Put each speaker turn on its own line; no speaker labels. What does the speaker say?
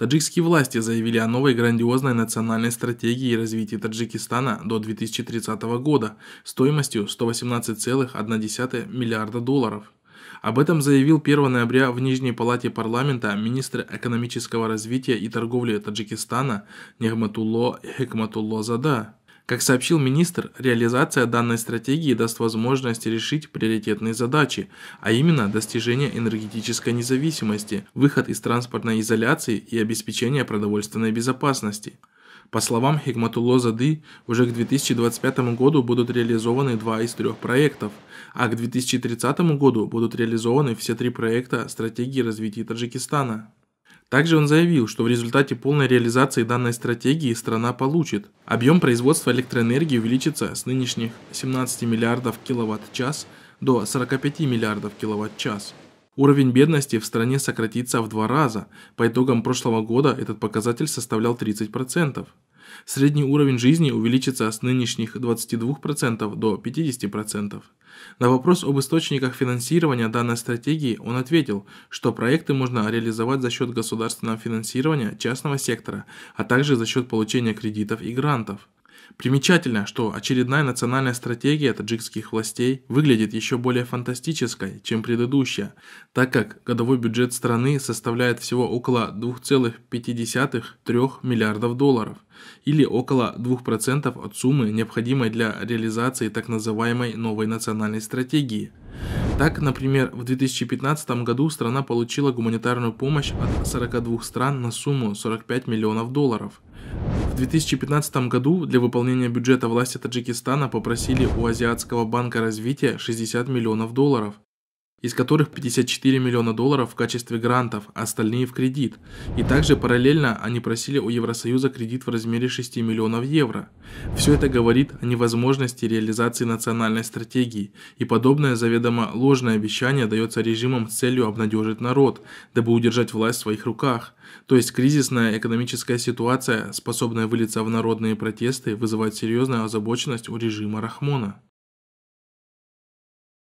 Таджикские власти заявили о новой грандиозной национальной стратегии развития Таджикистана до 2030 года стоимостью 118,1 миллиарда долларов. Об этом заявил 1 ноября в Нижней палате парламента министр экономического развития и торговли Таджикистана Нехматулло Хекматулло Зада. Как сообщил министр, реализация данной стратегии даст возможность решить приоритетные задачи, а именно достижение энергетической независимости, выход из транспортной изоляции и обеспечение продовольственной безопасности. По словам Хикматулло Зады, уже к 2025 году будут реализованы два из трех проектов, а к 2030 году будут реализованы все три проекта стратегии развития Таджикистана. Также он заявил, что в результате полной реализации данной стратегии страна получит объем производства электроэнергии увеличится с нынешних 17 миллиардов киловатт-час до 45 миллиардов киловатт-час. Уровень бедности в стране сократится в два раза. По итогам прошлого года этот показатель составлял 30%. Средний уровень жизни увеличится с нынешних 22% до 50%. На вопрос об источниках финансирования данной стратегии он ответил, что проекты можно реализовать за счет государственного финансирования частного сектора, а также за счет получения кредитов и грантов. Примечательно, что очередная национальная стратегия таджикских властей выглядит еще более фантастической, чем предыдущая, так как годовой бюджет страны составляет всего около 2,5-3 миллиардов долларов, или около 2% от суммы, необходимой для реализации так называемой новой национальной стратегии. Так, например, в 2015 году страна получила гуманитарную помощь от 42 стран на сумму 45 миллионов долларов. В 2015 году для выполнения бюджета власти Таджикистана попросили у Азиатского банка развития 60 миллионов долларов из которых 54 миллиона долларов в качестве грантов, а остальные в кредит. И также параллельно они просили у Евросоюза кредит в размере 6 миллионов евро. Все это говорит о невозможности реализации национальной стратегии, и подобное заведомо ложное обещание дается режимом с целью обнадежить народ, дабы удержать власть в своих руках. То есть кризисная экономическая ситуация, способная вылиться в народные протесты, вызывает серьезную озабоченность у режима Рахмона.